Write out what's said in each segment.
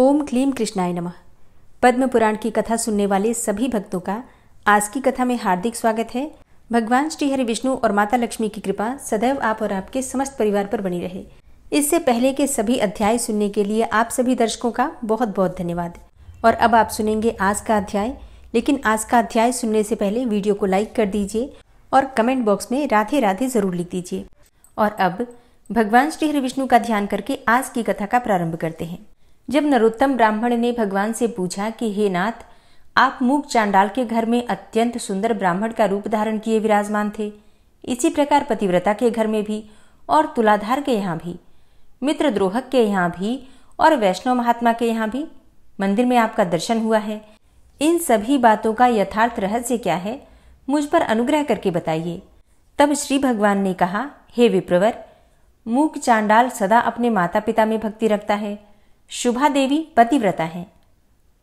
ओम क्लीम कृष्णाय नमः पद्म पुराण की कथा सुनने वाले सभी भक्तों का आज की कथा में हार्दिक स्वागत है भगवान श्री हरि विष्णु और माता लक्ष्मी की कृपा सदैव आप और आपके समस्त परिवार पर बनी रहे इससे पहले के सभी अध्याय सुनने के लिए आप सभी दर्शकों का बहुत बहुत धन्यवाद और अब आप सुनेंगे आज का अध्याय लेकिन आज का अध्याय सुनने से पहले वीडियो को लाइक कर दीजिए और कमेंट बॉक्स में राधे राधे ज़रूर लिख दीजिए और अब भगवान श्री हरि विष्णु का ध्यान करके आज की कथा का प्रारंभ करते हैं जब नरोत्तम ब्राह्मण ने भगवान से पूछा कि हे नाथ आप मूक चांडाल के घर में अत्यंत सुंदर ब्राह्मण का रूप धारण किए विराजमान थे इसी प्रकार पतिव्रता के घर में भी और तुलाधार के यहाँ भी मित्र द्रोहक के यहाँ भी और वैष्णव महात्मा के यहाँ भी मंदिर में आपका दर्शन हुआ है इन सभी बातों का यथार्थ रहस्य क्या है मुझ पर अनुग्रह करके बताइए तब श्री भगवान ने कहा हे विप्रवर मूक चांडाल सदा अपने माता पिता में भक्ति रखता है शुभा देवी पतिव्रता है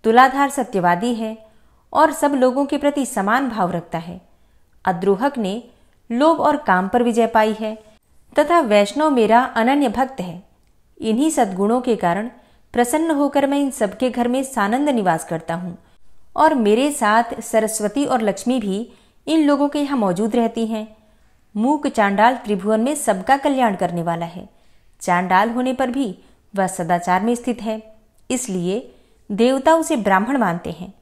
तुलाधार सत्यवादी है और सब लोगों के प्रति समान भाव रखता है अद्रोहक ने लोभ और काम पर विजय पाई है तथा वैष्णव मेरा अनन्य भक्त है इन्हीं सद्गुणों के कारण प्रसन्न होकर मैं इन सबके घर में सानंद निवास करता हूँ और मेरे साथ सरस्वती और लक्ष्मी भी इन लोगों के यहाँ मौजूद रहती हैं मूक चांडाल त्रिभुवन में सबका कल्याण करने वाला है चांडाल होने पर भी वह सदाचार में स्थित है इसलिए देवता उसे ब्राह्मण मानते हैं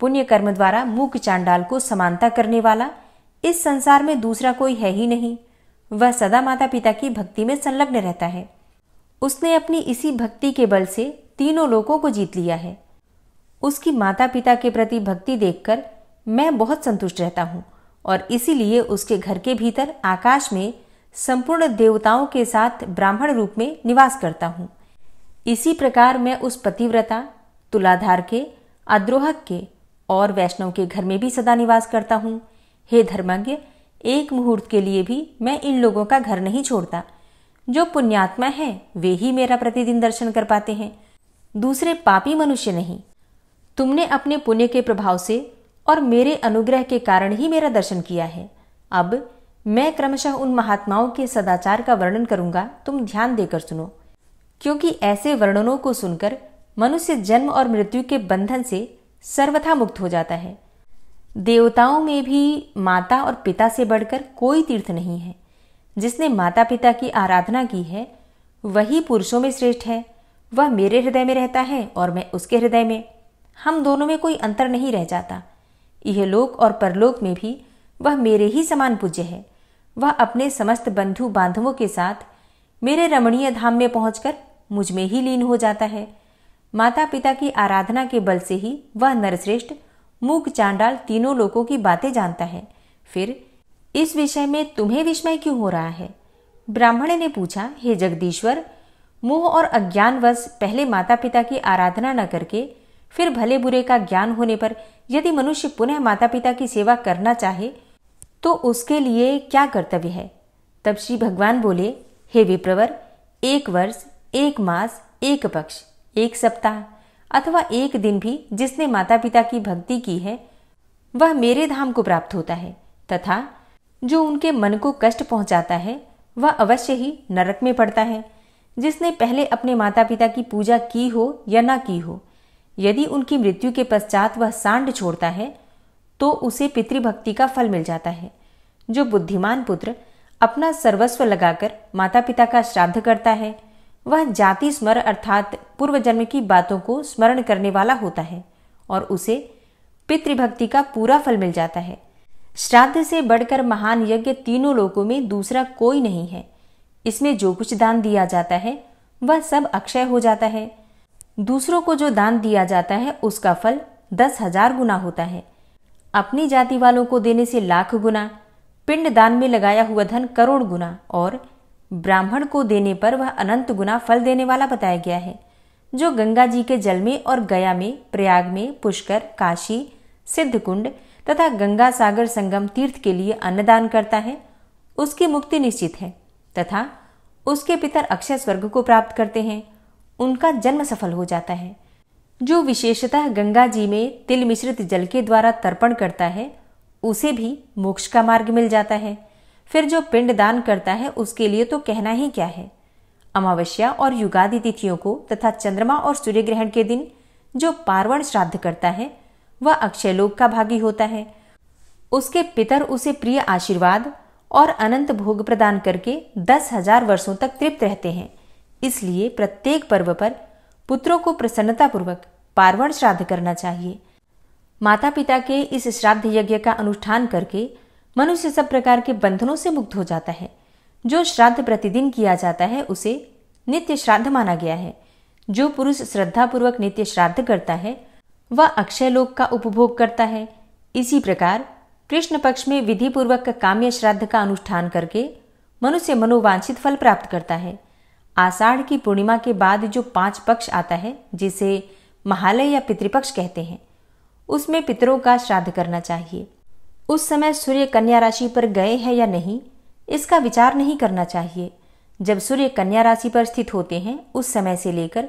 पुण्य कर्म द्वारा मूक चांडाल को समानता करने वाला इस संसार में दूसरा कोई है ही नहीं वह सदा माता पिता की भक्ति में संलग्न रहता है उसने अपनी इसी भक्ति के बल से तीनों लोगों को जीत लिया है उसकी माता पिता के प्रति भक्ति देखकर मैं बहुत संतुष्ट रहता हूँ और इसीलिए उसके घर के भीतर आकाश में संपूर्ण देवताओं के साथ ब्राह्मण रूप में निवास करता हूँ इसी प्रकार मैं उस पतिव्रता तुलाधार के अद्रोहक के और वैष्णव के घर में भी सदा निवास करता हूँ हे धर्मज्ञ एक मुहूर्त के लिए भी मैं इन लोगों का घर नहीं छोड़ता जो पुण्यात्मा है वे ही मेरा प्रतिदिन दर्शन कर पाते हैं दूसरे पापी मनुष्य नहीं तुमने अपने पुण्य के प्रभाव से और मेरे अनुग्रह के कारण ही मेरा दर्शन किया है अब मैं क्रमशः उन महात्माओं के सदाचार का वर्णन करूंगा तुम ध्यान देकर सुनो क्योंकि ऐसे वर्णनों को सुनकर मनुष्य जन्म और मृत्यु के बंधन से सर्वथा मुक्त हो जाता है देवताओं में भी माता और पिता से बढ़कर कोई तीर्थ नहीं है जिसने माता पिता की आराधना की है वही पुरुषों में श्रेष्ठ है वह मेरे हृदय में रहता है और मैं उसके हृदय में हम दोनों में कोई अंतर नहीं रह जाता यह लोक और परलोक में भी वह मेरे ही समान पूज्य है वह अपने समस्त बंधु बांधवों के साथ मेरे रमणीय धाम में पहुंचकर मुझ में ही लीन हो जाता है माता पिता की आराधना के बल से ही वह नरश्रेष्ठ मूक चांडाल तीनों लोगों की बातें जानता है फिर इस विषय में तुम्हें विस्मय क्यों हो रहा है ब्राह्मण ने पूछा हे जगदीश्वर मोह और अज्ञानवश पहले माता पिता की आराधना न करके फिर भले बुरे का ज्ञान होने पर यदि मनुष्य पुनः माता पिता की सेवा करना चाहे तो उसके लिए क्या कर्तव्य है तब श्री भगवान बोले हे विप्रवर एक वर्ष एक मास एक पक्ष एक सप्ताह अथवा एक दिन भी जिसने माता पिता की भक्ति की है वह मेरे धाम को प्राप्त होता है तथा जो उनके मन को कष्ट पहुंचाता है वह अवश्य ही नरक में पड़ता है जिसने पहले अपने माता पिता की पूजा की हो या ना की हो यदि उनकी मृत्यु के पश्चात वह सांड छोड़ता है तो उसे पितृभक्ति का फल मिल जाता है जो बुद्धिमान पुत्र अपना सर्वस्व लगाकर माता पिता का श्राद्ध करता है वह जाति स्मर अर्थात पूर्व जन्म की बातों को स्मरण करने वाला होता है और उसे पितृभक्ति का पूरा फल मिल जाता है श्राद्ध से बढ़कर महान यज्ञ तीनों लोकों में दूसरा कोई नहीं है इसमें जो कुछ दान दिया जाता है वह सब अक्षय हो जाता है दूसरों को जो दान दिया जाता है उसका फल दस हजार गुना होता है अपनी जाति वालों को देने से लाख गुना पिंड दान में लगाया हुआ धन करोड़ गुना और ब्राह्मण को देने पर वह अनंत गुना फल देने वाला बताया गया है जो गंगा जी के जल में और गया में प्रयाग में पुष्कर काशी सिद्ध कुंड तथा गंगा सागर संगम तीर्थ के लिए अन्नदान करता है उसकी मुक्ति निश्चित है तथा उसके पितर अक्षय स्वर्ग को प्राप्त करते हैं उनका जन्म सफल हो जाता है जो विशेषतः गंगा जी में तिल मिश्रित जल के द्वारा तर्पण करता है उसे भी मोक्ष का मार्ग मिल जाता है फिर जो पिंड दान करता है उसके लिए तो कहना ही क्या है अमावस्या और युगादि तिथियों को तथा चंद्रमा और सूर्य ग्रहण के दिन जो पार्वण श्राद्ध करता है वह अक्षयलोक का भागी होता है उसके पितर उसे प्रिय आशीर्वाद और अनंत भोग प्रदान करके दस हजार वर्षों तक तृप्त रहते हैं इसलिए प्रत्येक पर्व पर पुत्रों को प्रसन्नतापूर्वक पार्वण श्राद्ध करना चाहिए माता पिता के इस श्राद्ध यज्ञ का अनुष्ठान करके मनुष्य सब प्रकार के बंधनों से मुक्त हो जाता है जो श्राद्ध प्रतिदिन किया जाता है उसे नित्य श्राद्ध माना गया है जो पुरुष श्रद्धापूर्वक नित्य श्राद्ध करता है वह अक्षय लोक का उपभोग करता है इसी प्रकार कृष्ण पक्ष में विधि पूर्वक काम्य श्राद्ध का अनुष्ठान करके मनुष्य मनोवांछित फल प्राप्त करता है आषाढ़ की पूर्णिमा के बाद जो पांच पक्ष आता है जिसे महालय या पितृपक्ष कहते हैं उसमें पितरों का श्राद्ध करना चाहिए उस समय सूर्य कन्या राशि पर गए हैं या नहीं इसका विचार नहीं करना चाहिए जब सूर्य कन्या राशि पर स्थित होते हैं उस समय से लेकर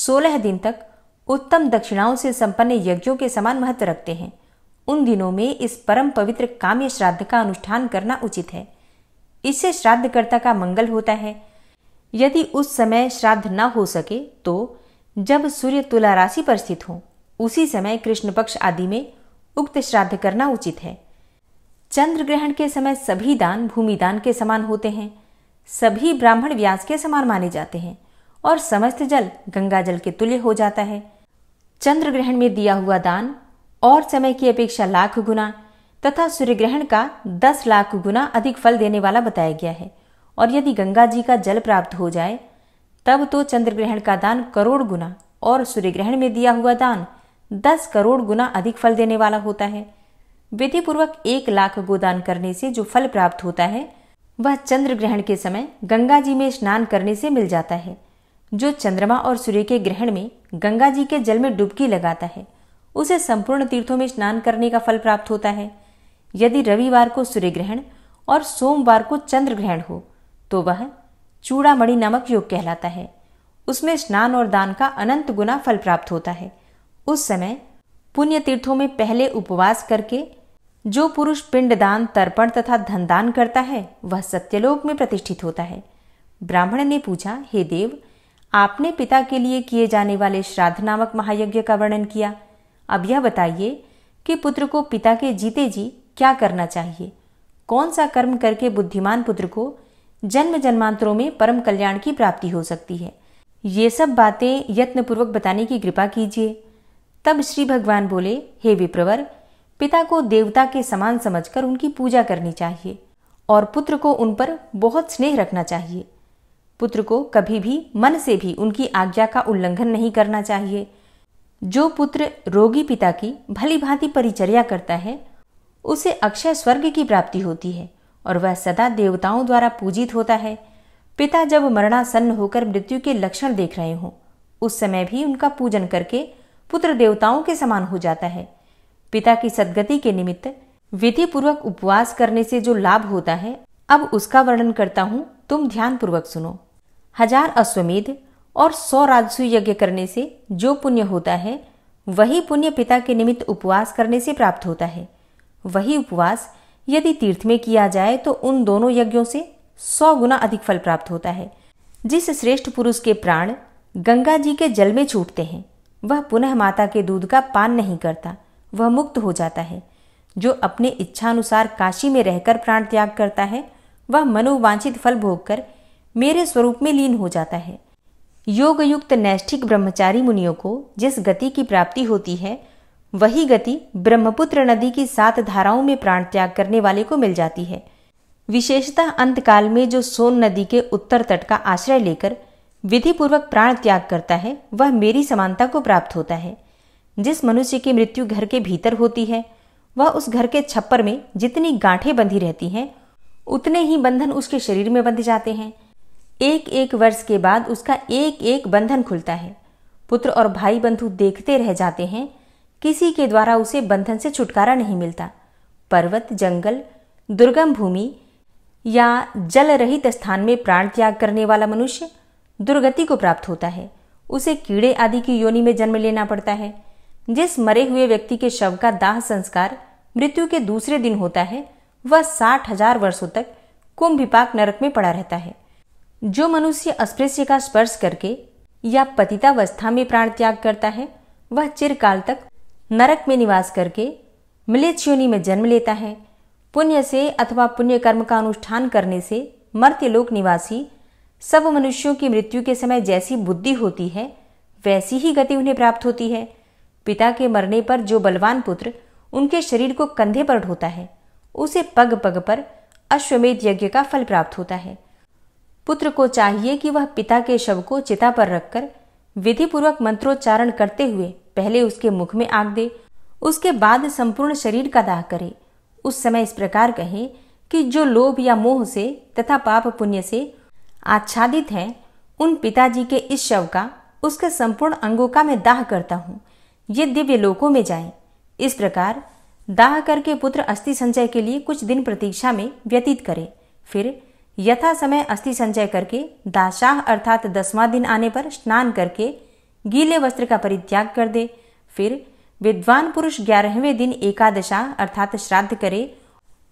16 दिन तक उत्तम दक्षिणाओं से संपन्न यज्ञों के समान महत्व रखते हैं उन दिनों में इस परम पवित्र काम्य श्राद्ध का अनुष्ठान करना उचित है इससे श्राद्धकर्ता का मंगल होता है यदि उस समय श्राद्ध न हो सके तो जब सूर्य तुला राशि पर स्थित हों उसी समय कृष्ण पक्ष आदि में उक्त श्राद्ध करना उचित है चंद्र ग्रहण के समय सभी दान भूमि दान के समान होते हैं सभी ब्राह्मण व्यास के समान माने जाते हैं और समस्त जल गंगा जल के तुल्य हो जाता है चंद्र ग्रहण में दिया हुआ दान और समय की अपेक्षा लाख गुना तथा सूर्य ग्रहण का दस लाख गुना अधिक फल देने वाला बताया गया है और यदि गंगा जी का जल प्राप्त हो जाए तब तो चंद्र ग्रहण का दान करोड़ गुना और सूर्य ग्रहण में दिया हुआ दान दस करोड़ गुना अधिक फल देने वाला होता है विधि पूर्वक एक लाख गोदान करने से जो फल प्राप्त होता है वह चंद्र ग्रहण के समय गंगा जी में स्नान करने से मिल जाता है जो चंद्रमा और सूर्य के ग्रहण में गंगा जी के जल में डुबकी लगाता है उसे संपूर्ण तीर्थों में स्नान करने का फल प्राप्त होता है यदि रविवार को सूर्य ग्रहण और सोमवार को चंद्र ग्रहण हो तो वह चूड़ामणि नामक योग कहलाता है उसमें स्नान और दान का अनंत गुना फल प्राप्त होता है उस समय पुण्य तीर्थों में पहले उपवास करके जो पुरुष पिंडदान तर्पण तथा धनदान करता है वह सत्यलोक में प्रतिष्ठित होता है ब्राह्मण ने पूछा हे देव आपने पिता के लिए किए जाने वाले श्राद्ध नामक महायज्ञ का वर्णन किया अब यह बताइए कि पुत्र को पिता के जीते जी क्या करना चाहिए कौन सा कर्म करके बुद्धिमान पुत्र को जन्म जन्मांतरों में परम कल्याण की प्राप्ति हो सकती है ये सब बातें यत्नपूर्वक बताने की कृपा कीजिए तब श्री भगवान बोले हे विप्रवर पिता को देवता के समान समझकर उनकी पूजा करनी चाहिए और पुत्र को उन पर बहुत स्नेह रखना चाहिए पुत्र को कभी भी मन से भी उनकी आज्ञा का उल्लंघन नहीं करना चाहिए जो पुत्र रोगी पिता की भली भांति परिचर्या करता है उसे अक्षय स्वर्ग की प्राप्ति होती है और वह सदा देवताओं द्वारा पूजित होता है पिता जब मरणासन्न होकर मृत्यु के लक्षण देख रहे हों उस समय भी उनका पूजन करके पुत्र देवताओं के समान हो जाता है पिता की सदगति के निमित्त विधि पूर्वक उपवास करने से जो लाभ होता है अब उसका वर्णन करता हूँ तुम ध्यान पूर्वक सुनो हजार अश्वमेध और सौ राजसु यज्ञ करने से जो पुण्य होता है वही पुण्य पिता के निमित्त उपवास करने से प्राप्त होता है वही उपवास यदि तीर्थ में किया जाए तो उन दोनों यज्ञों से सौ गुना अधिक फल प्राप्त होता है जिस श्रेष्ठ पुरुष के प्राण गंगा जी के जल में छूटते हैं वह पुनः माता के दूध का पान नहीं करता वह मुक्त हो जाता है जो अपने इच्छानुसार काशी में रहकर प्राण त्याग करता है वह मनोवांछित फल भोगकर मेरे स्वरूप में लीन हो जाता है योगयुक्त नैष्ठिक ब्रह्मचारी मुनियों को जिस गति की प्राप्ति होती है वही गति ब्रह्मपुत्र नदी की सात धाराओं में प्राण त्याग करने वाले को मिल जाती है विशेषता अंतकाल में जो सोन नदी के उत्तर तट का आश्रय लेकर विधि पूर्वक प्राण त्याग करता है वह मेरी समानता को प्राप्त होता है जिस मनुष्य की मृत्यु घर के भीतर होती है वह उस घर के छप्पर में जितनी गांठें बंधी रहती हैं उतने ही बंधन उसके शरीर में बंध जाते हैं एक एक वर्ष के बाद उसका एक एक बंधन खुलता है पुत्र और भाई बंधु देखते रह जाते हैं किसी के द्वारा उसे बंधन से छुटकारा नहीं मिलता पर्वत जंगल दुर्गम भूमि या जल रहित स्थान में प्राण त्याग करने वाला मनुष्य दुर्गति को प्राप्त होता है उसे कीड़े आदि की योनि में जन्म लेना पड़ता है जिस मरे हुए व्यक्ति के शव का दाह संस्कार मृत्यु के दूसरे दिन होता है वह साठ हजार वर्षो तक कुंभिपाक नरक में पड़ा रहता है जो मनुष्य अस्पृश्य का स्पर्श करके या पतितावस्था में प्राण त्याग करता है वह चिरकाल तक नरक में निवास करके मिले योनि में जन्म लेता है पुण्य से अथवा पुण्य कर्म का अनुष्ठान करने से मर्त्यलोक निवासी सब मनुष्यों की मृत्यु के समय जैसी बुद्धि होती है वैसी ही गति उन्हें प्राप्त होती है पिता के मरने पर जो बलवान पुत्र उनके शरीर को कंधे पर ढोता है उसे पग पग पर अश्वमेध यज्ञ का फल प्राप्त होता है पुत्र को चाहिए कि वह पिता के शव को चिता पर रखकर विधिपूर्वक मंत्रोच्चारण करते हुए पहले उसके मुख में आग दे उसके बाद संपूर्ण शरीर का दाह करे उस समय इस प्रकार कहे कि जो लोभ या मोह से तथा पाप पुण्य से आच्छादित है उन पिताजी के इस शव का उसके संपूर्ण अंगों का मैं दाह करता हूँ ये दिव्य लोकों में जाए इस प्रकार दाह करके पुत्र अस्थि संचय के लिए कुछ दिन प्रतीक्षा में व्यतीत करे फिर यथा समय अस्थि संचय करके दाशाह अर्थात दसवां दिन आने पर स्नान करके गीले वस्त्र का परित्याग कर दे फिर विद्वान पुरुष ग्यारहवें दिन एकादशा अर्थात श्राद्ध करे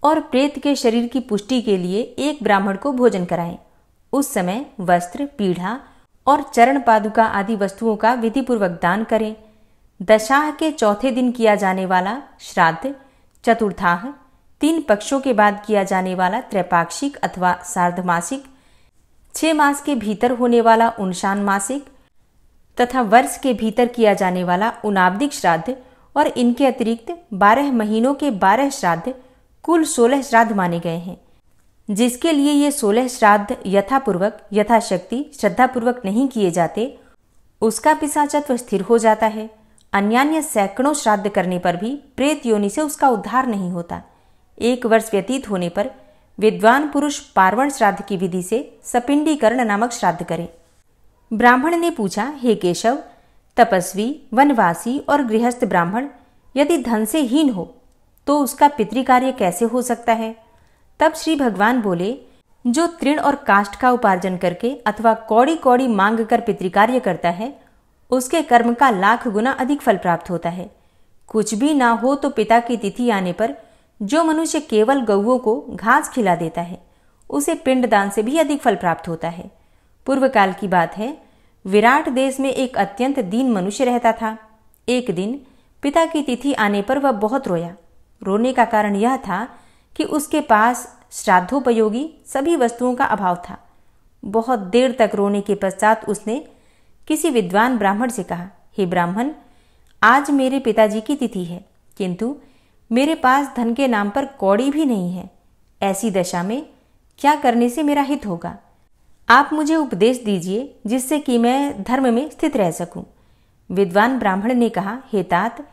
और प्रेत के शरीर की पुष्टि के लिए एक ब्राह्मण को भोजन कराएं उस समय वस्त्र पीढ़ा और चरण पादुका आदि वस्तुओं का विधि पूर्वक दान करें दशाह के चौथे दिन किया जाने वाला श्राद्ध चतुर्थाह तीन पक्षों के बाद किया जाने वाला त्रैपाक्षिक अथवा सार्धमासिक छह मास के भीतर होने वाला उनशान मासिक तथा वर्ष के भीतर किया जाने वाला उनाब्दिक श्राद्ध और इनके अतिरिक्त बारह महीनों के बारह श्राद्ध कुल सोलह श्राद्ध माने गए हैं जिसके लिए ये सोलह श्राद्ध यथापूर्वक यथाशक्ति श्रद्धापूर्वक नहीं किए जाते उसका पिसाचत्व स्थिर हो जाता है अन्य सैकड़ों श्राद्ध करने पर भी प्रेत योनि से उसका उद्धार नहीं होता एक वर्ष व्यतीत होने पर विद्वान पुरुष पार्वण श्राद्ध की विधि से सपिंडीकरण नामक श्राद्ध करे ब्राह्मण ने पूछा हे केशव तपस्वी वनवासी और गृहस्थ ब्राह्मण यदि धन से हीन हो तो उसका पितृकार्य कैसे हो सकता है तब श्री भगवान बोले जो तृण और काष्ट का उपार्जन करके अथवा कौड़ी कौड़ी मांग कर पितृकार्य करता है उसके कर्म का लाख गुना अधिक फल प्राप्त होता है कुछ भी ना हो तो पिता की तिथि आने पर जो मनुष्य केवल गऊओं को घास खिला देता है उसे पिंडदान से भी अधिक फल प्राप्त होता है पूर्व काल की बात है विराट देश में एक अत्यंत दीन मनुष्य रहता था एक दिन पिता की तिथि आने पर वह बहुत रोया रोने का कारण यह था कि उसके पास श्राद्धोपयोगी सभी वस्तुओं का अभाव था बहुत देर तक रोने के पश्चात उसने किसी विद्वान ब्राह्मण से कहा हे ब्राह्मण आज मेरे पिताजी की तिथि है किंतु मेरे पास धन के नाम पर कौड़ी भी नहीं है ऐसी दशा में क्या करने से मेरा हित होगा आप मुझे उपदेश दीजिए जिससे कि मैं धर्म में स्थित रह सकूं। विद्वान ब्राह्मण ने कहा हे तात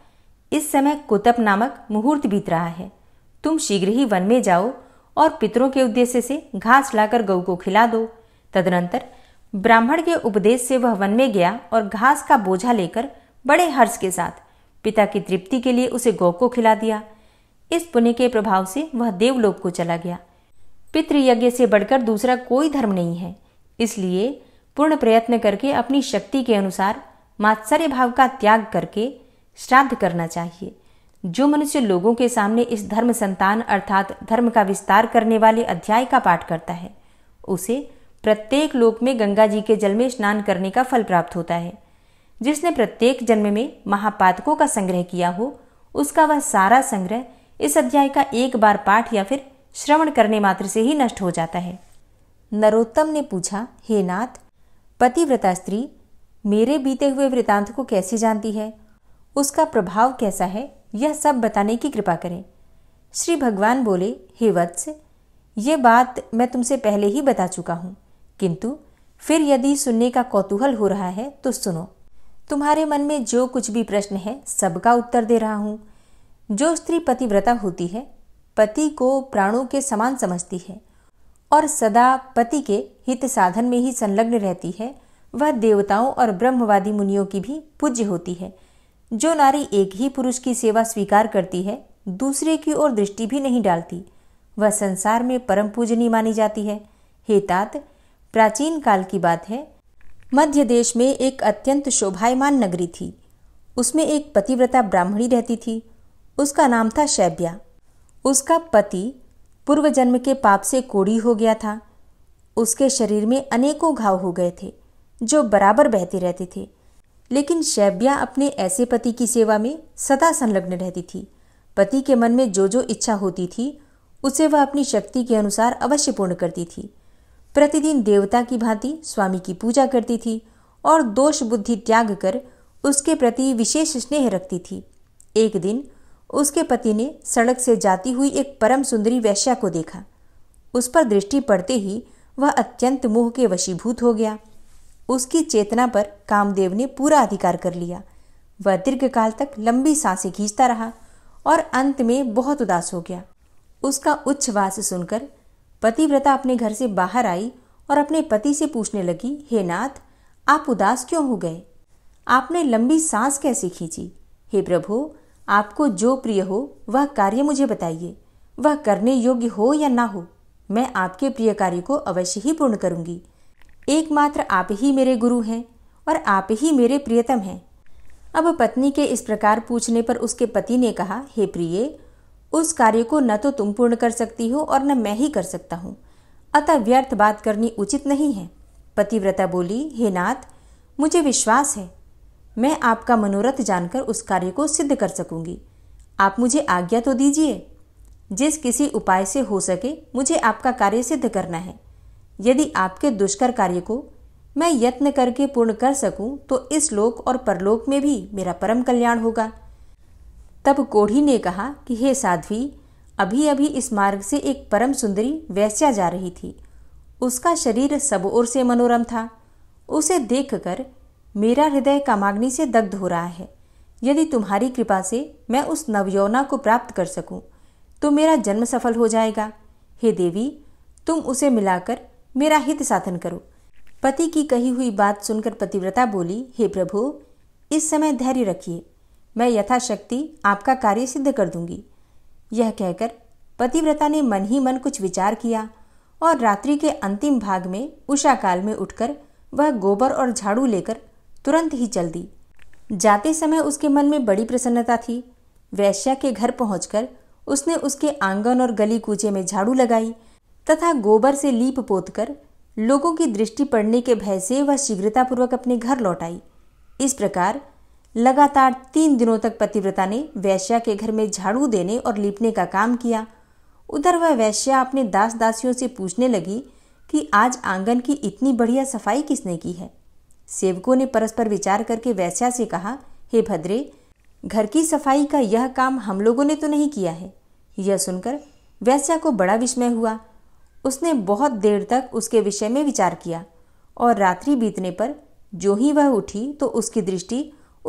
इस समय कुतप नामक मुहूर्त बीत रहा है तुम शीघ्र ही वन में जाओ और पितरों के उद्देश्य से घास लाकर गऊ को खिला दो तदनंतर ब्राह्मण के उपदेश से वह वन में गया और घास का बोझा लेकर बड़े हर्ष के साथ पिता की तृप्ति के लिए उसे गौ को खिला दिया इस पुण्य के प्रभाव से वह देवलोक को चला गया पितृयज्ञ से बढ़कर दूसरा कोई धर्म नहीं है इसलिए पूर्ण प्रयत्न करके अपनी शक्ति के अनुसार मात्सर्य भाव का त्याग करके श्राद्ध करना चाहिए जो मनुष्य लोगों के सामने इस धर्म संतान अर्थात धर्म का विस्तार करने वाले अध्याय का पाठ करता है उसे प्रत्येक लोक में गंगा जी के जल में स्नान करने का फल प्राप्त होता है जिसने प्रत्येक जन्म में महापातकों का संग्रह किया हो उसका वह सारा संग्रह इस अध्याय का एक बार पाठ या फिर श्रवण करने मात्र से ही नष्ट हो जाता है नरोत्तम ने पूछा हे नाथ पतिव्रता स्त्री मेरे बीते हुए वृतांत को कैसी जानती है उसका प्रभाव कैसा है यह सब बताने की कृपा करें श्री भगवान बोले हे वत्स ये बात मैं तुमसे पहले ही बता चुका हूँ किंतु फिर यदि सुनने का कौतूहल हो रहा है तो सुनो तुम्हारे मन में जो कुछ भी प्रश्न है सबका उत्तर दे रहा हूँ जो स्त्री पतिव्रता होती है पति को प्राणों के समान समझती है और सदा पति के हित साधन में ही संलग्न रहती है वह देवताओं और ब्रह्मवादी मुनियों की भी पूज्य होती है जो नारी एक ही पुरुष की सेवा स्वीकार करती है दूसरे की ओर दृष्टि भी नहीं डालती वह संसार में परम पूजनी मानी जाती है हेतात प्राचीन काल की बात है मध्य देश में एक अत्यंत शोभायमान नगरी थी उसमें एक पतिव्रता ब्राह्मणी रहती थी उसका नाम था शैब्या उसका पति पूर्व जन्म के पाप से कोड़ी हो गया था उसके शरीर में अनेकों घाव हो गए थे जो बराबर बहते रहते थे लेकिन शैब्या अपने ऐसे पति की सेवा में सदा संलग्न रहती थी पति के मन में जो जो इच्छा होती थी उसे वह अपनी शक्ति के अनुसार अवश्य पूर्ण करती थी प्रतिदिन देवता की भांति स्वामी की पूजा करती थी और दोष बुद्धि त्याग कर उसके प्रति विशेष स्नेह रखती थी एक दिन उसके पति ने सड़क से जाती हुई एक परम सुंदरी वैश्या को देखा उस पर दृष्टि पड़ते ही वह अत्यंत मोह के वशीभूत हो गया उसकी चेतना पर कामदेव ने पूरा अधिकार कर लिया वह दीर्घकाल तक लंबी सांसें खींचता रहा और अंत में बहुत उदास हो गया उसका वास सुनकर पतिव्रता अपने घर से बाहर आई और अपने पति से पूछने लगी हे नाथ आप उदास क्यों हो गए आपने लंबी सांस कैसे खींची हे प्रभु आपको जो प्रिय हो वह कार्य मुझे बताइए वह करने योग्य हो या ना हो मैं आपके प्रिय कार्य को अवश्य ही पूर्ण करूंगी एकमात्र आप ही मेरे गुरु हैं और आप ही मेरे प्रियतम हैं अब पत्नी के इस प्रकार पूछने पर उसके पति ने कहा हे प्रिय उस कार्य को न तो तुम पूर्ण कर सकती हो और न मैं ही कर सकता हूँ अतः व्यर्थ बात करनी उचित नहीं है पतिव्रता बोली हे नाथ मुझे विश्वास है मैं आपका मनोरथ जानकर उस कार्य को सिद्ध कर सकूंगी आप मुझे आज्ञा तो दीजिए जिस किसी उपाय से हो सके मुझे आपका कार्य सिद्ध करना है यदि आपके दुष्कर कार्य को मैं यत्न करके पूर्ण कर सकूं तो इस लोक और परलोक में भी मेरा परम कल्याण होगा तब कोढ़ी ने कहा कि हे साध्वी अभी अभी इस मार्ग से एक परम सुंदरी वैश्या जा रही थी उसका शरीर सब ओर से मनोरम था उसे देखकर मेरा हृदय कामाग्नि से दग्ध हो रहा है यदि तुम्हारी कृपा से मैं उस नवयौना को प्राप्त कर सकूं, तो मेरा जन्म सफल हो जाएगा हे देवी तुम उसे मिलाकर मेरा हित साधन करो पति की कही हुई बात सुनकर पतिव्रता बोली हे प्रभु इस समय धैर्य रखिए मैं यथाशक्ति आपका कार्य सिद्ध कर दूंगी यह कहकर पतिव्रता ने मन ही मन कुछ विचार किया और रात्रि के अंतिम भाग में उषा काल में उठकर वह गोबर और झाड़ू लेकर तुरंत ही चल दी जाते समय उसके मन में बड़ी प्रसन्नता थी वैश्या के घर पहुंचकर उसने उसके आंगन और गली कूचे में झाड़ू लगाई तथा गोबर से लीप पोत कर लोगों की दृष्टि पड़ने के भय से वह शीघ्रतापूर्वक अपने घर लौट आई इस प्रकार लगातार तीन दिनों तक पतिव्रता ने वैश्या के घर में झाड़ू देने और लीपने का काम किया उधर वह वैश्या अपने दास दासियों से पूछने लगी कि आज आंगन की इतनी बढ़िया सफाई किसने की है सेवकों ने परस्पर विचार करके वैश्या से कहा हे भद्रे घर की सफाई का यह काम हम लोगों ने तो नहीं किया है यह सुनकर वैश्या को बड़ा विस्मय हुआ उसने बहुत देर तक उसके विषय में विचार किया और रात्रि बीतने पर जो ही वह उठी तो उसकी दृष्टि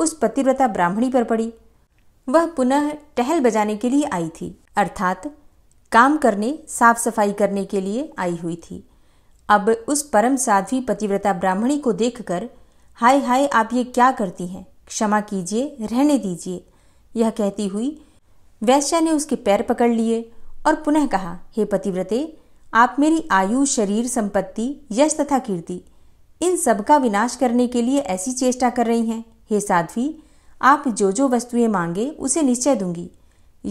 उस पतिव्रता ब्राह्मणी पर पड़ी वह पुनः टहल बजाने के लिए आई थी अर्थात काम करने साफ सफाई करने के लिए आई हुई थी अब उस परम साध्वी पतिव्रता ब्राह्मणी को देखकर हाय हाय आप ये क्या करती हैं क्षमा कीजिए रहने दीजिए यह कहती हुई वैश्या ने उसके पैर पकड़ लिए और पुनः कहा हे पतिव्रते आप मेरी आयु शरीर संपत्ति यश तथा कीर्ति इन सब का विनाश करने के लिए ऐसी चेष्टा कर रही हैं हे साध्वी आप जो जो वस्तुएं मांगे उसे निश्चय दूंगी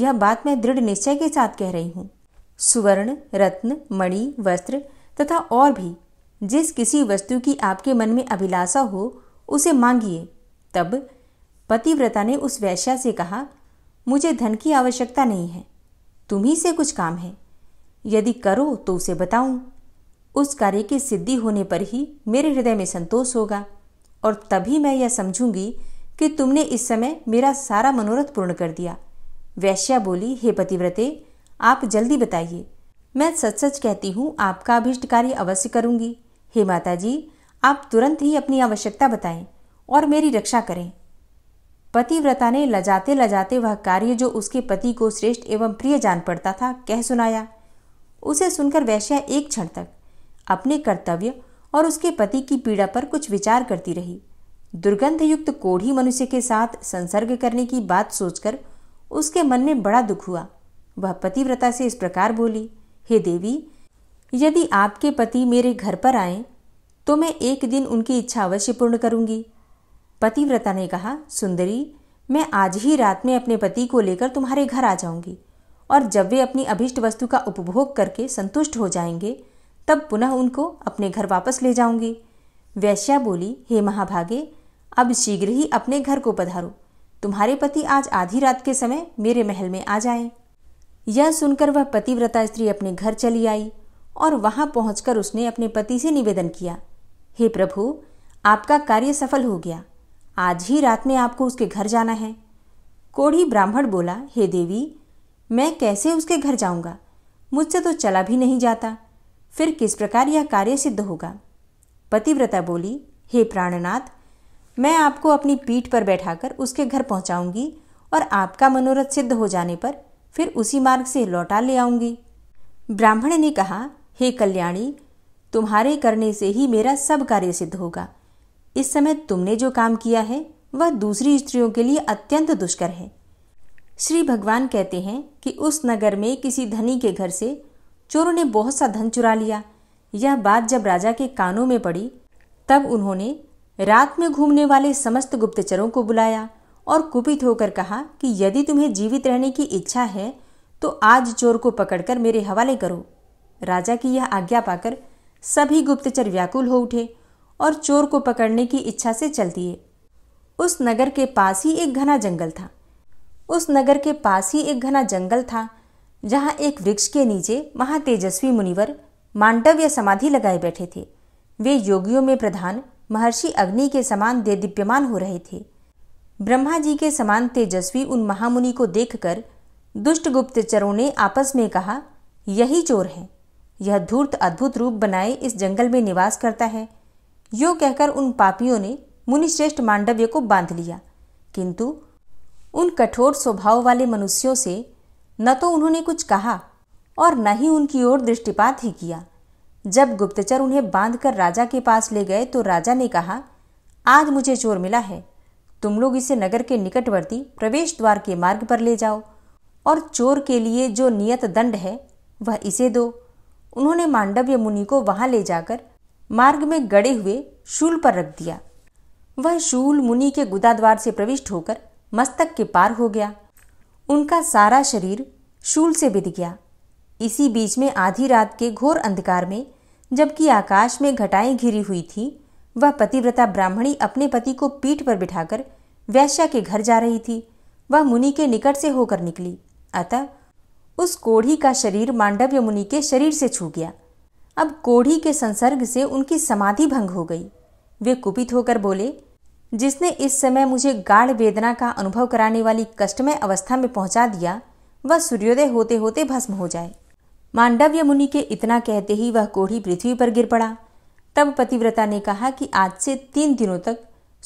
यह बात मैं दृढ़ निश्चय के साथ कह रही हूँ सुवर्ण रत्न मणि वस्त्र तथा और भी जिस किसी वस्तु की आपके मन में अभिलाषा हो उसे मांगिए तब पतिव्रता ने उस वैश्या से कहा मुझे धन की आवश्यकता नहीं है तुम्ही से कुछ काम है यदि करो तो उसे बताऊं उस कार्य की सिद्धि होने पर ही मेरे हृदय में संतोष होगा और तभी मैं यह समझूंगी कि तुमने इस समय मेरा सारा मनोरथ पूर्ण कर दिया वैश्या बोली हे पतिव्रते आप जल्दी बताइए मैं सच सच कहती हूँ आपका अभिष्ट कार्य अवश्य करूंगी हे माता जी आप तुरंत ही अपनी आवश्यकता बताएं और मेरी रक्षा करें पतिव्रता ने लजाते लजाते वह कार्य जो उसके पति को श्रेष्ठ एवं प्रिय जान पड़ता था कह सुनाया उसे सुनकर वैश्या एक क्षण तक अपने कर्तव्य और उसके पति की पीड़ा पर कुछ विचार करती रही दुर्गंधयुक्त कोढ़ी मनुष्य के साथ संसर्ग करने की बात सोचकर उसके मन में बड़ा दुख हुआ वह पतिव्रता से इस प्रकार बोली हे देवी यदि आपके पति मेरे घर पर आए तो मैं एक दिन उनकी इच्छा अवश्य पूर्ण करूंगी पतिव्रता ने कहा सुंदरी मैं आज ही रात में अपने पति को लेकर तुम्हारे घर आ जाऊंगी और जब वे अपनी अभीष्ट वस्तु का उपभोग करके संतुष्ट हो जाएंगे तब पुनः उनको अपने घर वापस ले जाऊंगी वैश्या बोली हे महाभागे अब शीघ्र ही अपने घर को पधारो तुम्हारे पति आज आधी रात के समय मेरे महल में आ जाए यह सुनकर वह पतिव्रता स्त्री अपने घर चली आई और वहां पहुंचकर उसने अपने पति से निवेदन किया हे प्रभु आपका कार्य सफल हो गया आज ही रात में आपको उसके घर जाना है कोढ़ी ब्राह्मण बोला हे देवी मैं कैसे उसके घर जाऊंगा मुझसे तो चला भी नहीं जाता फिर किस प्रकार यह कार्य सिद्ध होगा पतिव्रता बोली हे प्राणनाथ मैं आपको अपनी पीठ पर बैठाकर उसके घर पहुंचाऊंगी और आपका मनोरथ सिद्ध हो जाने पर फिर उसी मार्ग से लौटा ले आऊंगी ब्राह्मण ने कहा हे कल्याणी तुम्हारे करने से ही मेरा सब कार्य सिद्ध होगा इस समय तुमने जो काम किया है वह दूसरी स्त्रियों के लिए अत्यंत दुष्कर है श्री भगवान कहते हैं कि उस नगर में किसी धनी के घर से चोरों ने बहुत सा धन चुरा लिया यह बात जब राजा के कानों में पड़ी तब उन्होंने रात में घूमने वाले समस्त गुप्तचरों को बुलाया और कुपित होकर कहा कि यदि तुम्हें जीवित रहने की इच्छा है तो आज चोर को पकड़कर मेरे हवाले करो राजा की यह आज्ञा पाकर सभी गुप्तचर व्याकुल हो उठे और चोर को पकड़ने की इच्छा से चल दिए उस नगर के पास ही एक घना जंगल था उस नगर के पास ही एक घना जंगल था जहाँ एक वृक्ष के नीचे महातेजस्वी मुनिवर मांडव्य समाधि लगाए बैठे थे वे योगियों में प्रधान महर्षि अग्नि के समान दे दिव्यमान हो रहे थे ब्रह्मा जी के समान तेजस्वी उन महामुनि को देखकर दुष्ट गुप्तचरों ने आपस में कहा यही चोर है यह धूर्त अद्भुत रूप बनाए इस जंगल में निवास करता है यो कहकर उन पापियों ने मुनिश्रेष्ठ मांडव्य को बांध लिया किंतु उन कठोर स्वभाव वाले मनुष्यों से न तो उन्होंने कुछ कहा और न ही उनकी ओर दृष्टिपात ही किया जब गुप्तचर उन्हें बांधकर राजा के पास ले गए तो राजा ने कहा आज मुझे चोर मिला है तुम लोग इसे नगर के निकटवर्ती प्रवेश द्वार के मार्ग पर ले जाओ और चोर के लिए जो नियत दंड है वह इसे दो उन्होंने मांडव्य मुनि को वहां ले जाकर मार्ग में गड़े हुए शूल पर रख दिया वह शूल मुनि के द्वार से प्रविष्ट होकर मस्तक के पार हो गया उनका सारा शरीर शूल से बिध गया इसी बीच में आधी रात के घोर अंधकार में जबकि आकाश में घटाएं घिरी हुई थी वह पतिव्रता ब्राह्मणी अपने पति को पीठ पर बिठाकर वैश्या के घर जा रही थी वह मुनि के निकट से होकर निकली अतः उस कोढ़ी का शरीर मांडव्य मुनि के शरीर से छू गया अब कोढ़ी के संसर्ग से उनकी समाधि भंग हो गई वे कुपित होकर बोले जिसने इस समय मुझे गाढ़ वेदना का अनुभव कराने वाली कष्टमय अवस्था में पहुंचा दिया वह सूर्योदय होते होते भस्म हो जाए मांडव्य मुनि के इतना कहते ही वह कोढ़ी पृथ्वी पर गिर पड़ा तब पतिव्रता ने कहा कि आज से तीन दिनों तक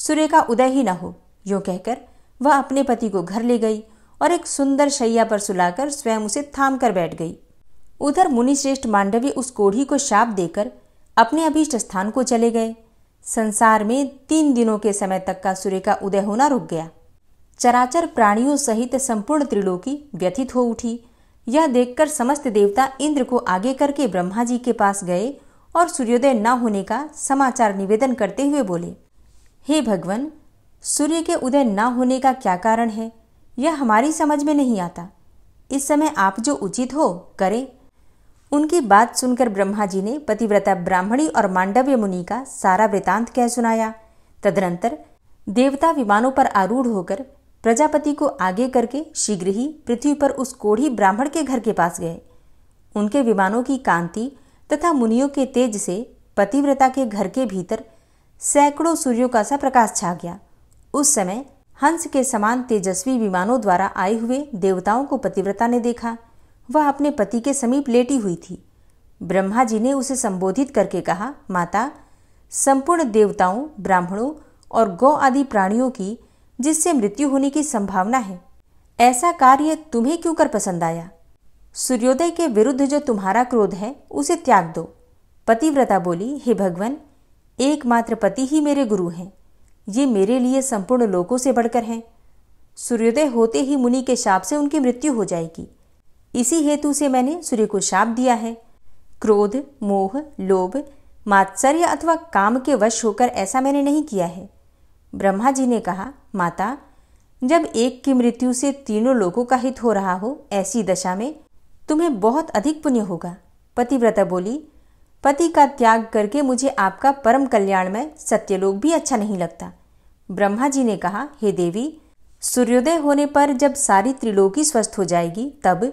सूर्य का उदय ही न हो यो कहकर वह अपने पति को घर ले गई और एक सुंदर शैया पर सुलाकर स्वयं उसे थाम कर बैठ गई उधर मुनिश्रेष्ठ मांडव्य उस कोढ़ी को शाप देकर अपने अभीष्ट स्थान को चले गए संसार में तीन दिनों के समय तक का सूर्य का उदय होना रुक गया चराचर प्राणियों सहित संपूर्ण त्रिलोकी व्यथित हो उठी यह देखकर समस्त देवता इंद्र को आगे करके ब्रह्मा जी के पास गए और सूर्योदय न होने का समाचार निवेदन करते हुए बोले हे भगवान सूर्य के उदय न होने का क्या कारण है यह हमारी समझ में नहीं आता इस समय आप जो उचित हो करें उनकी बात सुनकर ब्रह्मा जी ने पतिव्रता ब्राह्मणी और मांडव्य मुनि का सारा वृतांत कह सुनाया तदनंतर देवता विमानों पर आरूढ़ होकर प्रजापति को आगे करके शीघ्र ही पृथ्वी पर उस कोढ़ी ब्राह्मण के घर के पास गए उनके विमानों की कांति तथा मुनियों के तेज से पतिव्रता के घर के भीतर सैकड़ों सूर्यों का सा प्रकाश छा गया उस समय हंस के समान तेजस्वी विमानों द्वारा आए हुए देवताओं को पतिव्रता ने देखा वह अपने पति के समीप लेटी हुई थी ब्रह्मा जी ने उसे संबोधित करके कहा माता संपूर्ण देवताओं ब्राह्मणों और गौ आदि प्राणियों की जिससे मृत्यु होने की संभावना है ऐसा कार्य तुम्हें क्यों कर पसंद आया सूर्योदय के विरुद्ध जो तुम्हारा क्रोध है उसे त्याग दो पतिव्रता बोली हे भगवान एकमात्र पति ही मेरे गुरु हैं ये मेरे लिए संपूर्ण लोगों से बढ़कर हैं सूर्योदय होते ही मुनि के शाप से उनकी मृत्यु हो जाएगी इसी हेतु से मैंने सूर्य को शाप दिया है क्रोध मोह लोभ मात्सर्य अथवा काम के वश होकर ऐसा मैंने नहीं किया है ब्रह्मा जी ने कहा माता जब एक की मृत्यु से तीनों लोगों का हित हो रहा हो ऐसी दशा में तुम्हें बहुत अधिक पुण्य होगा पतिव्रता बोली पति का त्याग करके मुझे आपका परम कल्याण में सत्यलोक भी अच्छा नहीं लगता ब्रह्मा जी ने कहा हे देवी सूर्योदय होने पर जब सारी त्रिलोकी स्वस्थ हो जाएगी तब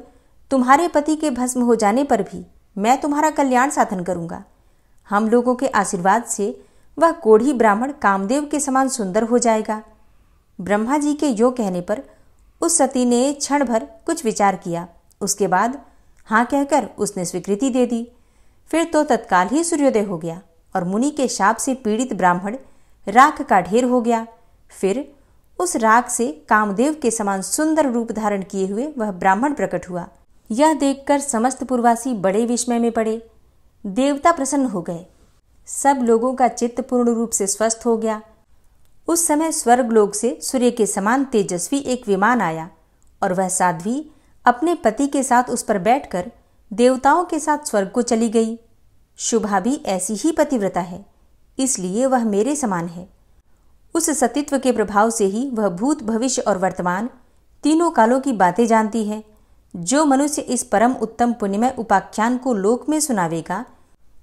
तुम्हारे पति के भस्म हो जाने पर भी मैं तुम्हारा कल्याण साधन करूंगा हम लोगों के आशीर्वाद से वह कोढ़ी ब्राह्मण कामदेव के समान सुंदर हो जाएगा ब्रह्मा जी के यो कहने पर उस सती ने क्षण भर कुछ विचार किया उसके बाद हाँ कहकर उसने स्वीकृति दे दी फिर तो तत्काल ही सूर्योदय हो गया और मुनि के शाप से पीड़ित ब्राह्मण राख का ढेर हो गया फिर उस राख से कामदेव के समान सुंदर रूप धारण किए हुए वह ब्राह्मण प्रकट हुआ यह देखकर समस्त पूर्वासी बड़े विस्मय में पड़े देवता प्रसन्न हो गए सब लोगों का चित्त पूर्ण रूप से स्वस्थ हो गया उस समय स्वर्गलोक से सूर्य के समान तेजस्वी एक विमान आया और वह साध्वी अपने पति के साथ उस पर बैठकर देवताओं के साथ स्वर्ग को चली गई शुभा भी ऐसी ही पतिव्रता है इसलिए वह मेरे समान है उस सतीत्व के प्रभाव से ही वह भूत भविष्य और वर्तमान तीनों कालों की बातें जानती है जो मनुष्य इस परम उत्तम पुण्यमय उपाख्यान को लोक में सुनावेगा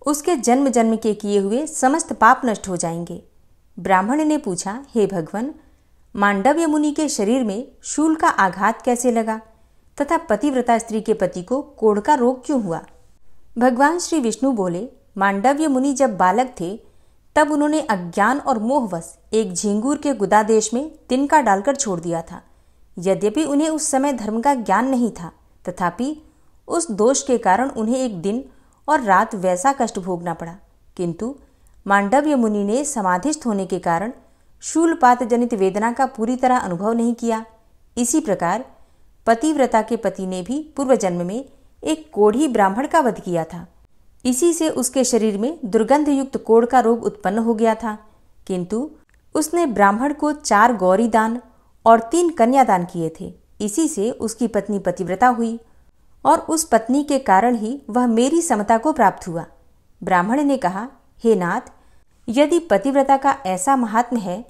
उसके जन्म जन्म के किए हुए समस्त पाप नष्ट हो जाएंगे ब्राह्मण ने पूछा हे भगवान मांडव्य मुनि के शरीर में शूल का आघात कैसे लगा तथा पतिव्रता स्त्री के पति को कोढ़ का रोग क्यों हुआ भगवान श्री विष्णु बोले मांडव्य मुनि जब बालक थे तब उन्होंने अज्ञान और मोहवश एक झिंगूर के गुदादेश में तिनका डालकर छोड़ दिया था यद्यपि उन्हें उस समय धर्म का ज्ञान नहीं था तथापि उस दोष के कारण उन्हें एक दिन और रात वैसा कष्ट भोगना पड़ा किंतु मांडव्य मुनि ने समाधिस्थ होने के कारण शूलपात जनित वेदना का पूरी तरह अनुभव नहीं किया इसी प्रकार पतिव्रता के पति ने भी पूर्व जन्म में एक कोढ़ी ब्राह्मण का वध किया था इसी से उसके शरीर में दुर्गंध युक्त कोढ़ का रोग उत्पन्न हो गया था किंतु उसने ब्राह्मण को चार गौरी दान और तीन कन्यादान किए थे इसी से उसकी पत्नी पतिव्रता हुई और उस पत्नी के कारण ही वह मेरी समता को प्राप्त हुआ ब्राह्मण ने कहा हे नाथ यदि पतिव्रता का ऐसा महात्म है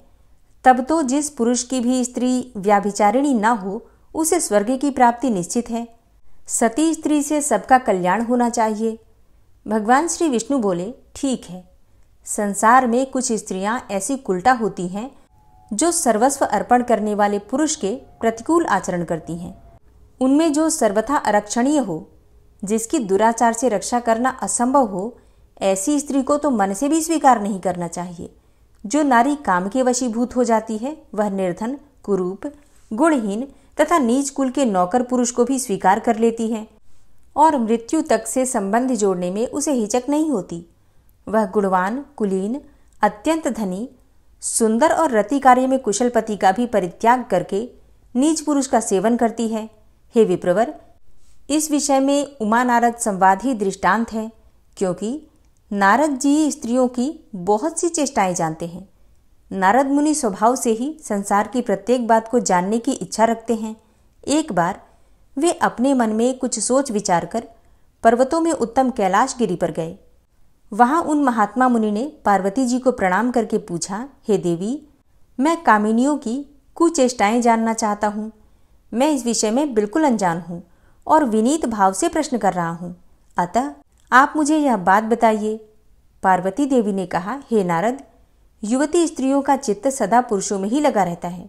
तब तो जिस पुरुष की भी स्त्री व्याभिचारिणी न हो उसे स्वर्ग की प्राप्ति निश्चित है सती स्त्री से सबका कल्याण होना चाहिए भगवान श्री विष्णु बोले ठीक है संसार में कुछ स्त्रियां ऐसी उल्टा होती हैं जो सर्वस्व अर्पण करने वाले पुरुष के प्रतिकूल आचरण करती हैं उनमें जो सर्वथा आरक्षणीय हो जिसकी दुराचार से रक्षा करना असंभव हो ऐसी स्त्री को तो मन से भी स्वीकार नहीं करना चाहिए जो नारी काम के वशीभूत हो जाती है वह निर्धन कुरूप गुणहीन तथा नीच कुल के नौकर पुरुष को भी स्वीकार कर लेती है और मृत्यु तक से संबंध जोड़ने में उसे हिचक नहीं होती वह गुणवान कुलीन अत्यंत धनी सुंदर और रति कार्य में कुशल पति का भी परित्याग करके नीच पुरुष का सेवन करती है हे विप्रवर इस विषय में उमा नारद संवाद ही दृष्टांत है क्योंकि नारद जी स्त्रियों की बहुत सी चेष्टाएं जानते हैं नारद मुनि स्वभाव से ही संसार की प्रत्येक बात को जानने की इच्छा रखते हैं एक बार वे अपने मन में कुछ सोच विचार कर पर्वतों में उत्तम कैलाश गिरी पर गए वहां उन महात्मा मुनि ने पार्वती जी को प्रणाम करके पूछा हे देवी मैं कामिनियों की कुचेष्टाएं जानना चाहता हूं मैं इस विषय में बिल्कुल अनजान हूँ और विनीत भाव से प्रश्न कर रहा हूँ अतः आप मुझे यह बात बताइए पार्वती देवी ने कहा हे नारद युवती स्त्रियों का चित्त सदा पुरुषों में ही लगा रहता है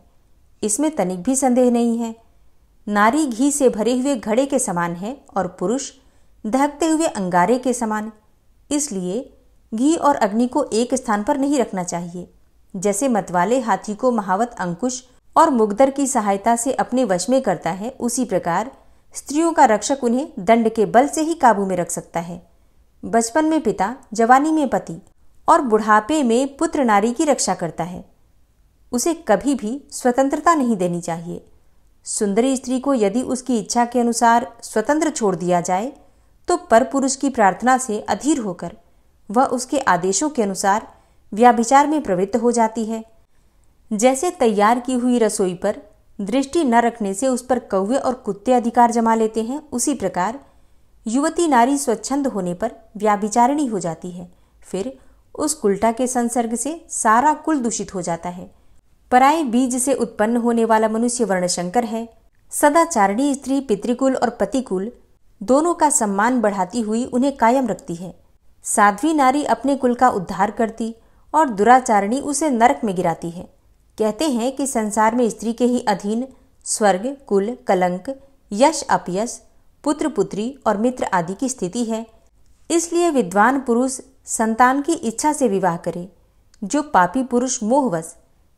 इसमें तनिक भी संदेह नहीं है नारी घी से भरे हुए घड़े के समान है और पुरुष दहकते हुए अंगारे के समान इसलिए घी और अग्नि को एक स्थान पर नहीं रखना चाहिए जैसे मतवाले हाथी को महावत अंकुश और मुगदर की सहायता से अपने वश में करता है उसी प्रकार स्त्रियों का रक्षक उन्हें दंड के बल से ही काबू में रख सकता है बचपन में पिता जवानी में पति और बुढ़ापे में पुत्र नारी की रक्षा करता है उसे कभी भी स्वतंत्रता नहीं देनी चाहिए सुंदरी स्त्री को यदि उसकी इच्छा के अनुसार स्वतंत्र छोड़ दिया जाए तो पर पुरुष की प्रार्थना से अधीर होकर वह उसके आदेशों के अनुसार व्याभिचार में प्रवृत्त हो जाती है जैसे तैयार की हुई रसोई पर दृष्टि न रखने से उस पर कौवे और कुत्ते अधिकार जमा लेते हैं उसी प्रकार युवती नारी स्वच्छंद होने पर व्याभिचारिणी हो जाती है फिर उस कुल्टा के संसर्ग से सारा कुल दूषित हो जाता है पराय बीज से उत्पन्न होने वाला मनुष्य वर्णशंकर है सदाचारिणी स्त्री पितृकुल और पतिकुल दोनों का सम्मान बढ़ाती हुई उन्हें कायम रखती है साध्वी नारी अपने कुल का उद्धार करती और दुराचारणी उसे नरक में गिराती है कहते हैं कि संसार में स्त्री के ही अधीन स्वर्ग कुल कलंक यश अपयश पुत्र पुत्री और मित्र आदि की स्थिति है इसलिए विद्वान पुरुष संतान की इच्छा से विवाह करे जो पापी पुरुष मोहवश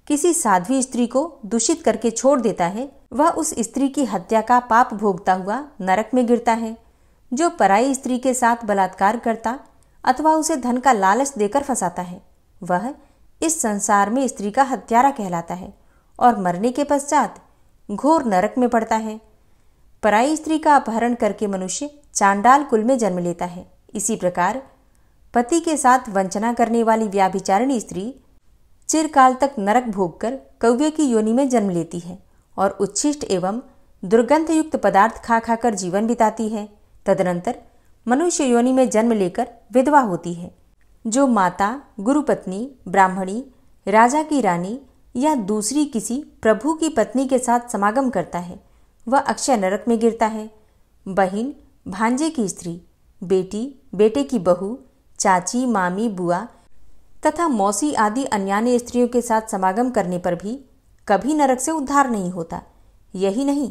किसी साध्वी स्त्री को दूषित करके छोड़ देता है वह उस स्त्री की हत्या का पाप भोगता हुआ नरक में गिरता है जो पराई स्त्री के साथ बलात्कार करता अथवा उसे धन का लालच देकर फंसाता है वह इस संसार में स्त्री का हत्यारा कहलाता है और मरने के पश्चात घोर नरक में पड़ता है पराई स्त्री का अपहरण करके मनुष्य चांडाल कुल में जन्म लेता है इसी प्रकार पति के साथ वंचना करने वाली व्याभिचारिणी स्त्री चिरकाल तक नरक भोगकर कव्य की योनि में जन्म लेती है और उच्छिष्ट एवं दुर्गंधयुक्त पदार्थ खा खाकर जीवन बिताती है तदनंतर मनुष्य योनि में जन्म लेकर विधवा होती है जो माता गुरुपत्नी ब्राह्मणी राजा की रानी या दूसरी किसी प्रभु की पत्नी के साथ समागम करता है वह अक्षय नरक में गिरता है बहन भांजे की स्त्री बेटी बेटे की बहू चाची मामी बुआ तथा मौसी आदि अन्यान्य स्त्रियों के साथ समागम करने पर भी कभी नरक से उद्धार नहीं होता यही नहीं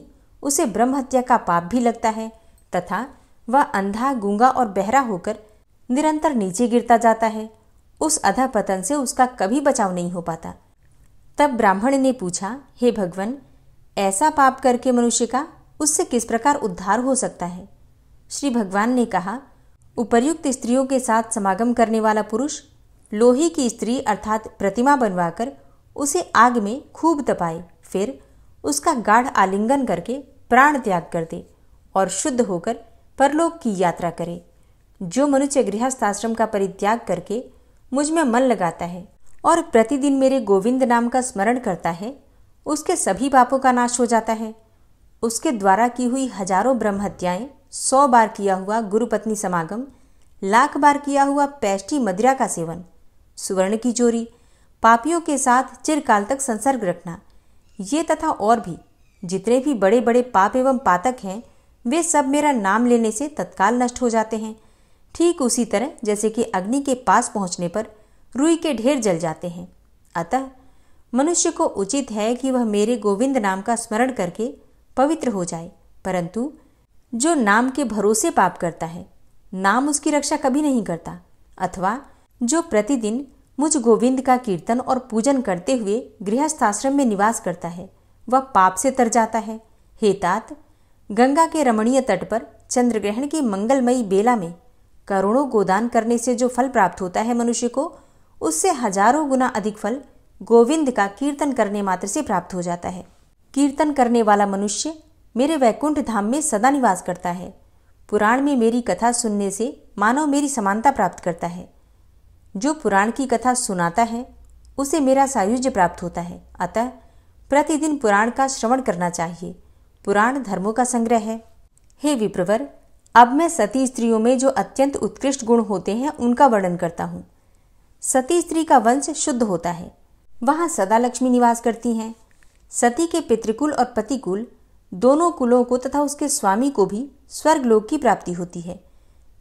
उसे ब्रह्म हत्या का पाप भी लगता है तथा वह अंधा गूंगा और बहरा होकर निरंतर नीचे गिरता जाता है उस अधा पतन से उसका कभी बचाव नहीं हो पाता तब ब्राह्मण ने पूछा हे hey भगवान ऐसा पाप करके मनुष्य का उससे किस प्रकार उद्धार हो सकता है श्री भगवान ने कहा उपर्युक्त स्त्रियों के साथ समागम करने वाला पुरुष लोहे की स्त्री अर्थात प्रतिमा बनवाकर उसे आग में खूब तपाए फिर उसका गाढ़ आलिंगन करके प्राण त्याग कर दे और शुद्ध होकर परलोक की यात्रा करे जो मनुष्य गृहस्थ आश्रम का परित्याग करके मुझ में मन लगाता है और प्रतिदिन मेरे गोविंद नाम का स्मरण करता है उसके सभी पापों का नाश हो जाता है उसके द्वारा की हुई हजारों ब्रह्म हत्याएं सौ बार किया हुआ गुरुपत्नी समागम लाख बार किया हुआ पैष्टी मदिरा का सेवन सुवर्ण की चोरी पापियों के साथ चिरकाल तक संसर्ग रखना ये तथा और भी जितने भी बड़े बड़े पाप एवं पातक हैं वे सब मेरा नाम लेने से तत्काल नष्ट हो जाते हैं ठीक उसी तरह जैसे कि अग्नि के पास पहुंचने पर रुई के ढेर जल जाते हैं अतः मनुष्य को उचित है कि वह मेरे गोविंद नाम का स्मरण करके पवित्र हो जाए परंतु जो नाम के भरोसे पाप करता है नाम उसकी रक्षा कभी नहीं करता अथवा जो प्रतिदिन मुझ गोविंद का कीर्तन और पूजन करते हुए गृहस्थाश्रम में निवास करता है वह पाप से तर जाता है हे तात गंगा के रमणीय तट पर चंद्र ग्रहण की मंगलमयी बेला में करोड़ों गोदान करने से जो फल प्राप्त होता है मनुष्य को उससे हजारों गुना अधिक फल गोविंद का कीर्तन करने मात्र से प्राप्त हो जाता है कीर्तन करने वाला मनुष्य मेरे वैकुंठ धाम में सदा निवास करता है पुराण में मेरी कथा सुनने से मानव मेरी समानता प्राप्त करता है जो पुराण की कथा सुनाता है उसे मेरा सायुज्य प्राप्त होता है अतः प्रतिदिन पुराण का श्रवण करना चाहिए पुराण धर्मों का संग्रह है हे विप्रवर अब मैं सती स्त्रियों में जो अत्यंत उत्कृष्ट गुण होते हैं उनका वर्णन करता हूँ सती स्त्री का वंश शुद्ध होता है वहाँ सदा लक्ष्मी निवास करती हैं सती के पितृकुल और पतिकुल दोनों कुलों को तथा उसके स्वामी को भी स्वर्गलोक की प्राप्ति होती है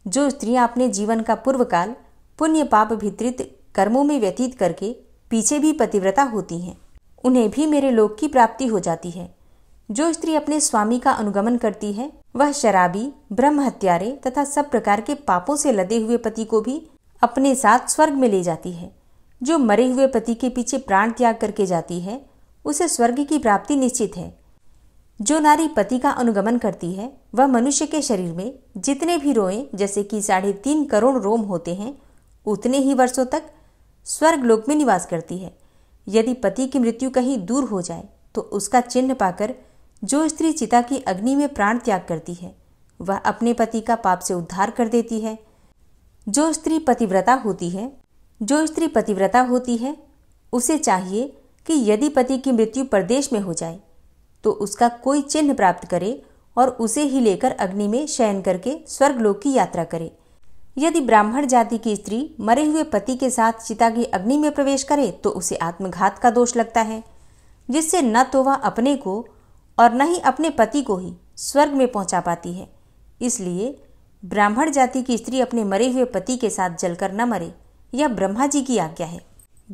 जो स्त्रियाँ अपने जीवन का पूर्वकाल पुण्य पाप भित्रित कर्मों में व्यतीत करके पीछे भी पतिव्रता होती हैं उन्हें भी मेरे लोक की प्राप्ति हो जाती है जो स्त्री अपने स्वामी का अनुगमन करती है वह शराबी ब्रह्म हत्यारे तथा सब प्रकार के पापों से लदे हुए पति को भी अपने साथ स्वर्ग में ले जाती है जो मरे हुए पति के पीछे प्राण त्याग करके जाती है उसे स्वर्ग की प्राप्ति निश्चित है जो नारी पति का अनुगमन करती है वह मनुष्य के शरीर में जितने भी रोए जैसे कि साढ़े तीन करोड़ रोम होते हैं उतने ही वर्षों तक स्वर्ग लोक में निवास करती है यदि पति की मृत्यु कहीं दूर हो जाए तो उसका चिन्ह पाकर जो स्त्री चिता की अग्नि में प्राण त्याग करती है वह अपने पति का पाप से उद्धार कर देती है जो स्त्री पतिव्रता होती है जो स्त्री पतिव्रता होती है उसे चाहिए कि यदि पति की मृत्यु प्रदेश में हो जाए तो उसका कोई चिन्ह प्राप्त करे और उसे ही लेकर अग्नि में शयन करके स्वर्गलोक की यात्रा करे यदि ब्राह्मण जाति की स्त्री मरे हुए पति के साथ चिता की अग्नि में प्रवेश करे तो उसे आत्मघात का दोष लगता है जिससे न तो वह अपने को और न ही अपने पति को ही स्वर्ग में पहुंचा पाती है इसलिए ब्राह्मण जाति की स्त्री अपने मरे हुए पति के साथ जलकर न मरे यह ब्रह्मा जी की आज्ञा है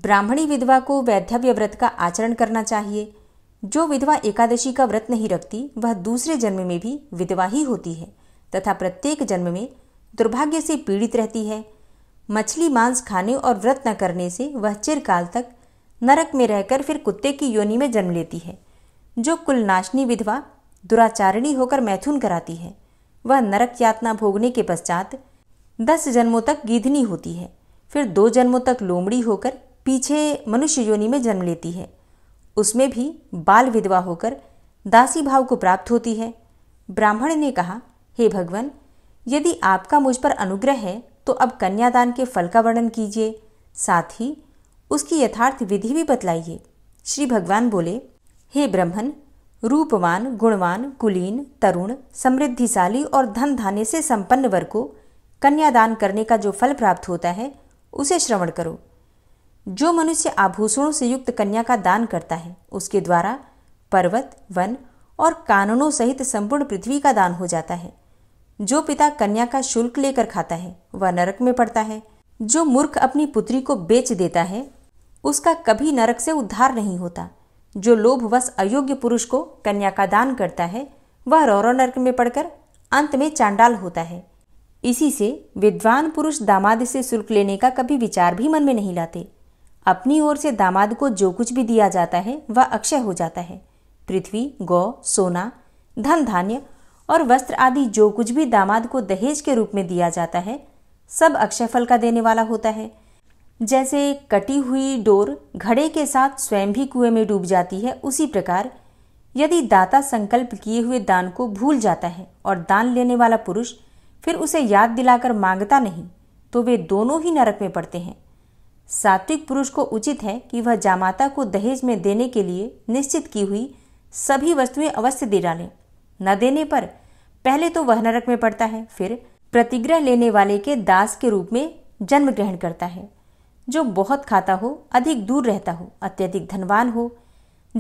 ब्राह्मणी विधवा को वैधव्य व्रत का आचरण करना चाहिए जो विधवा एकादशी का व्रत नहीं रखती वह दूसरे जन्म में भी विधवा ही होती है तथा प्रत्येक जन्म में दुर्भाग्य से पीड़ित रहती है मछली मांस खाने और व्रत न करने से वह चिरकाल तक नरक में रहकर फिर कुत्ते की योनि में जन्म लेती है जो कुलनाशनी विधवा दुराचारिणी होकर मैथुन कराती है वह नरक यातना भोगने के पश्चात दस जन्मों तक गीधनी होती है फिर दो जन्मों तक लोमड़ी होकर पीछे मनुष्य योनि में जन्म लेती है उसमें भी बाल विधवा होकर दासी भाव को प्राप्त होती है ब्राह्मण ने कहा हे भगवान यदि आपका मुझ पर अनुग्रह है तो अब कन्यादान के फल का वर्णन कीजिए साथ ही उसकी यथार्थ विधि भी बतलाइए श्री भगवान बोले हे ब्रह्मन रूपवान गुणवान कुलीन तरुण समृद्धिशाली और धन धान्य से संपन्न वर्ग को कन्यादान करने का जो फल प्राप्त होता है उसे श्रवण करो जो मनुष्य आभूषणों से युक्त कन्या का दान करता है उसके द्वारा पर्वत वन और काननों सहित संपूर्ण पृथ्वी का दान हो जाता है जो पिता कन्या का शुल्क लेकर खाता है वह नरक में पड़ता है जो मूर्ख अपनी पुत्री को बेच देता है उसका कभी नरक से उद्धार नहीं होता जो लोभवश अयोग्य पुरुष को कन्या का दान करता है वह रौरव नरक में पड़कर अंत में चांडाल होता है इसी से विद्वान पुरुष दामाद से शुल्क लेने का कभी विचार भी मन में नहीं लाते अपनी ओर से दामाद को जो कुछ भी दिया जाता है वह अक्षय हो जाता है पृथ्वी गौ सोना धन धान्य और वस्त्र आदि जो कुछ भी दामाद को दहेज के रूप में दिया जाता है सब अक्षय फल का देने वाला होता है जैसे कटी हुई डोर घड़े के साथ स्वयं भी कुएं में डूब जाती है उसी प्रकार यदि दाता संकल्प किए हुए दान को भूल जाता है और दान लेने वाला पुरुष फिर उसे याद दिलाकर मांगता नहीं तो वे दोनों ही नरक में पड़ते हैं सात्विक पुरुष को उचित है कि वह जामाता को दहेज में देने के लिए निश्चित की हुई सभी वस्तुएं अवश्य दे डालें न देने पर पहले तो वह नरक में पड़ता है फिर प्रतिग्रह लेने वाले के दास के रूप में जन्म ग्रहण करता है जो बहुत खाता हो अधिक दूर रहता हो अत्यधिक धनवान हो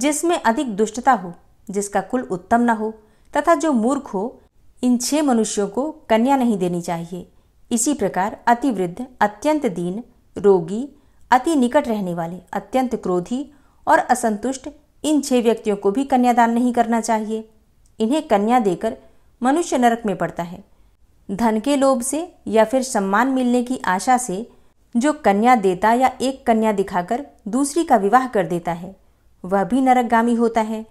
जिसमें अधिक दुष्टता हो जिसका कुल उत्तम न हो तथा जो मूर्ख हो इन छह मनुष्यों को कन्या नहीं देनी चाहिए इसी प्रकार अतिवृद्ध अत्यंत दीन रोगी अति निकट रहने वाले अत्यंत क्रोधी और असंतुष्ट इन छह व्यक्तियों को भी कन्यादान नहीं करना चाहिए इन्हें कन्या देकर मनुष्य नरक में पड़ता है धन के लोभ से या फिर सम्मान मिलने की आशा से जो कन्या देता या एक कन्या दिखाकर दूसरी का विवाह कर देता है वह भी नरकगामी होता है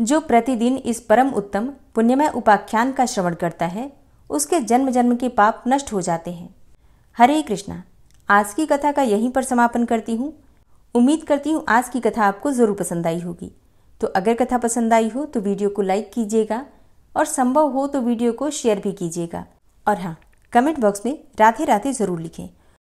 जो प्रतिदिन इस परम उत्तम पुण्यमय उपाख्यान का श्रवण करता है उसके जन्म जन्म के पाप नष्ट हो जाते हैं हरे कृष्णा आज की कथा का यहीं पर समापन करती हूँ उम्मीद करती हूँ आज की कथा आपको ज़रूर पसंद आई होगी तो अगर कथा पसंद आई हो तो वीडियो को लाइक कीजिएगा और संभव हो तो वीडियो को शेयर भी कीजिएगा और हाँ कमेंट बॉक्स में राधे राधे ज़रूर लिखें